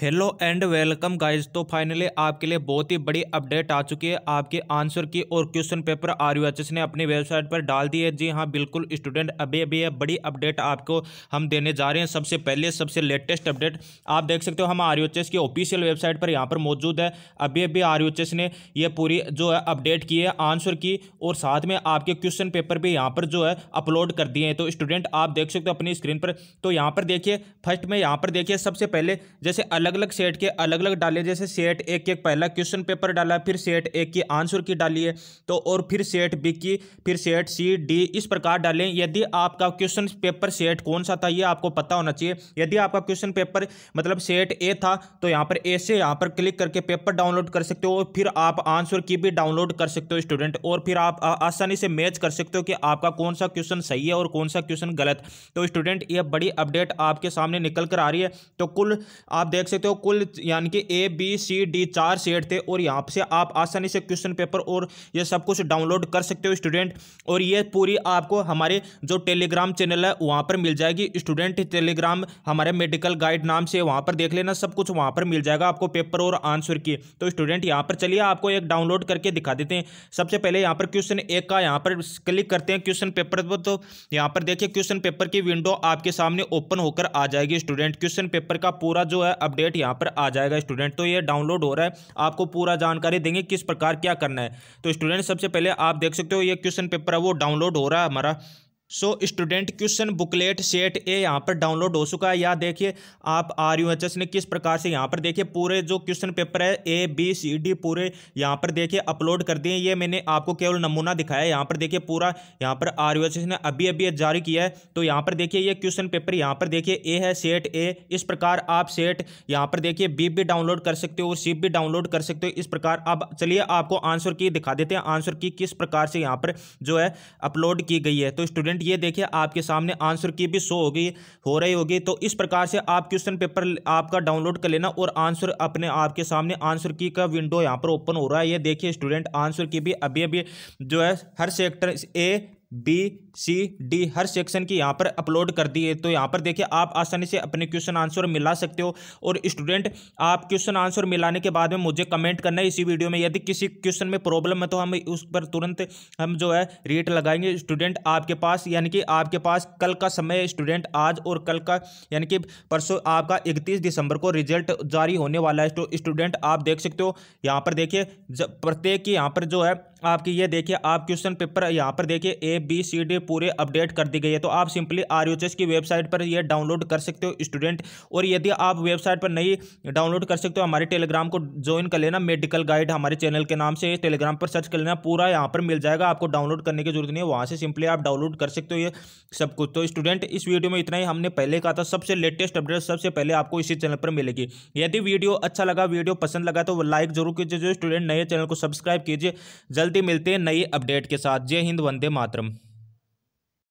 hello and welcome guys तो finally आपके लिए बहुत ही बड़ी अपडेट आ चुकी है आपके आंसर की और क्वेश्चन पेपर आर यू ने अपनी वेबसाइट पर डाल दी है जी हाँ बिल्कुल स्टूडेंट अभी अभी यह बड़ी अपडेट आपको हम देने जा रहे हैं सबसे पहले सबसे लेटेस्ट अपडेट आप देख सकते हो हम आर की ऑफिशियल वेबसाइट पर यहाँ पर मौजूद है अभी अभी आर ने यह पूरी जो है अपडेट की है आंसर की और साथ में आपके क्वेश्चन पेपर भी यहाँ पर जो है अपलोड कर दिए हैं तो स्टूडेंट आप देख सकते हो अपनी स्क्रीन पर तो यहाँ पर देखिए फर्स्ट में यहाँ पर देखिए सबसे पहले जैसे अलग अलग सेट के अलग अलग डाले जैसे सेट एक के पहला क्वेश्चन पेपर डाला फिर सेट एक की आंसर की डालिए तो और फिर सेट बी की फिर सेट सी डी इस प्रकार डालें यदि आपका क्वेश्चन पेपर सेट कौन सा था ये आपको पता होना चाहिए यदि आपका क्वेश्चन पेपर मतलब सेट ए था तो यहाँ पर ए से यहाँ पर क्लिक करके पेपर डाउनलोड कर सकते हो और फिर आप आंसर की भी डाउनलोड कर सकते हो स्टूडेंट और फिर आप आसानी से मैच कर सकते हो कि आपका कौन सा क्वेश्चन सही है और कौन सा क्वेश्चन गलत तो स्टूडेंट ये बड़ी अपडेट आपके सामने निकल कर आ रही है तो कुल आप देख सकते सकते हो कुल यानी कि ए बी सी डी चार सेट थे और यहाँ से आप आसानी से क्वेश्चन पेपर और ये सब कुछ डाउनलोड कर सकते हो स्टूडेंट और ये पूरी आपको हमारे जो टेलीग्राम चैनल है वहाँ पर मिल जाएगी स्टूडेंट टेलीग्राम हमारे मेडिकल गाइड नाम से वहाँ पर देख लेना सब कुछ वहाँ पर मिल जाएगा आपको पेपर और आंसर की तो स्टूडेंट यहाँ पर चलिए आपको एक डाउनलोड करके दिखा देते हैं सबसे पहले यहाँ पर क्वेश्चन एक का यहाँ पर क्लिक करते हैं क्वेश्चन पेपर पर तो यहाँ पर देखिए क्वेश्चन पेपर की विंडो आपके सामने ओपन होकर आ जाएगी स्टूडेंट क्वेश्चन पेपर का पूरा जो है अपडेट अपडेट यहाँ पर आ जाएगा स्टूडेंट तो ये डाउनलोड हो रहा है आपको पूरा जानकारी देंगे किस प्रकार क्या करना है तो स्टूडेंट सबसे पहले आप देख सकते हो ये क्वेश्चन पेपर है वो डाउनलोड हो रहा है हमारा so student question booklet set A यहाँ पर डाउनलोड हो चुका है या देखिए आप आर यू एच एस ने किस प्रकार से यहाँ पर देखिए पूरे जो क्वेश्चन पेपर है ए बी सी डी पूरे यहाँ पर देखिए अपलोड कर दिए ये मैंने आपको केवल नमूना दिखाया है यहाँ पर देखिए पूरा यहाँ पर आर यू एच एस ने अभी अभी जारी किया है तो यहाँ पर देखिए ये क्वेश्चन पेपर यहाँ पर देखिए ए है सेट ए इस प्रकार आप सेट यहाँ पर देखिए बी भी डाउनलोड कर सकते हो सी भी डाउनलोड कर सकते हो इस प्रकार अब चलिए आपको आंसर की दिखा देते हैं आंसर की किस प्रकार से यहाँ पर जो है अपलोड की गई है तो स्टूडेंट स्टूडेंट ये देखिए आपके सामने आंसर की भी शो होगी हो रही होगी तो इस प्रकार से आप क्वेश्चन पेपर आपका डाउनलोड कर लेना और आंसर अपने आपके सामने आंसर की का विंडो यहाँ पर ओपन हो रहा है ये देखिए स्टूडेंट आंसर की भी अभी अभी जो है हर sector A B C D हर सेक्शन की यहाँ पर अपलोड कर दिए तो यहाँ पर देखिए आप आसानी से अपने क्वेश्चन आंसर मिला सकते हो और स्टूडेंट आप क्वेश्चन आंसर मिलाने के बाद में मुझे कमेंट करना है इसी वीडियो में यदि किसी क्वेश्चन में प्रॉब्लम है तो हम उस पर तुरंत हम जो है रेट लगाएंगे स्टूडेंट आपके पास यानी कि आपके पास कल का समय स्टूडेंट आज और कल का यानी कि परसों आपका इकतीस दिसंबर को रिजल्ट जारी होने वाला है तो स्टूडेंट आप देख सकते हो यहाँ पर देखिए प्रत्येक की यहाँ पर जो है आपकी ये देखिए आप क्वेश्चन पेपर यहाँ पर देखिए ए बी सी डी पूरे अपडेट कर दी गई है तो आप सिंपली आर की वेबसाइट पर यह डाउनलोड कर सकते हो स्टूडेंट और यदि आप वेबसाइट पर नहीं डाउनलोड कर सकते हो हमारे टेलीग्राम को ज्वाइन कर लेना मेडिकल गाइड हमारे चैनल के नाम से टेलीग्राम पर सर्च कर लेना पूरा यहाँ पर मिल जाएगा आपको डाउनलोड करने की जरूरत नहीं है वहाँ से सिंपली आप डाउनलोड कर सकते हो ये सब कुछ तो स्टूडेंट इस वीडियो में इतना ही हमने पहले कहा था सबसे लेटेस्ट अपडेट सबसे पहले आपको इसी चैनल पर मिलेगी यदि वीडियो अच्छा लगा वीडियो पसंद लगा तो लाइक जरूर कीजिए जो स्टूडेंट नए चैनल को सब्सक्राइब कीजिए जल्दी मिलते हैं नई अपडेट के साथ जय हिंद वंदे मातरम